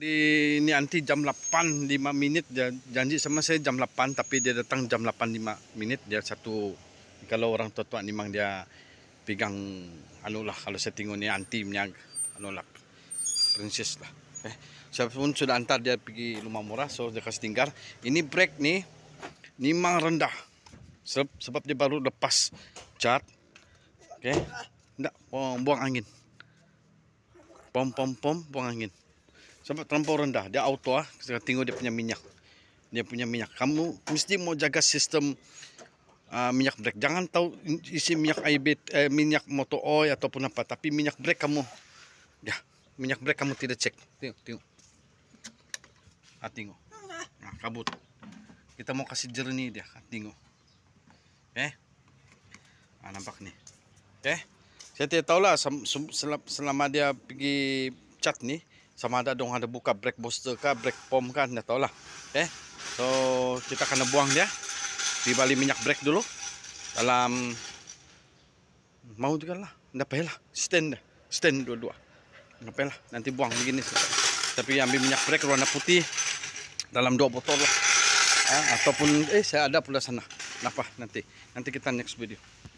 di ni anti jam 8 5 minit janji sama saya jam 8 tapi dia datang jam 8 5 minit dia satu kalau orang tua-tua ni memang dia pegang anulah kalau saya tengok ni anti punya anulah princess lah eh saya pun sudah antar dia pergi rumah murah so dia kasih tinggal ini break ni ni memang rendah sebab, sebab dia baru lepas cat okey ndak buang, buang angin pom pom pom buang angin sampai terlampau rendah dia auto ah kita tengok dia punya minyak dia punya minyak kamu mesti mau jaga sistem uh, minyak brek jangan tahu isi minyak IB eh, minyak motor oil ataupun apa tapi minyak brek kamu ya minyak brek kamu tidak cek tengok tengok ah tengok nah, kabut kita mau kasih jernih dia ah, tengok eh ah, nampak nih eh saya tidak tahu lah selama dia pergi cat nih sama ada dong ada buka brake booster kah brake pom kah tidak tahu lah eh so kita kena buang dia di balik minyak brake dulu dalam mau juga lah tidak payah stand stand dua-dua tidak payah nanti buang begini tapi ambil minyak brake warna putih dalam dua botol lah ha? ataupun eh saya ada pula sana kenapa nanti nanti kita next video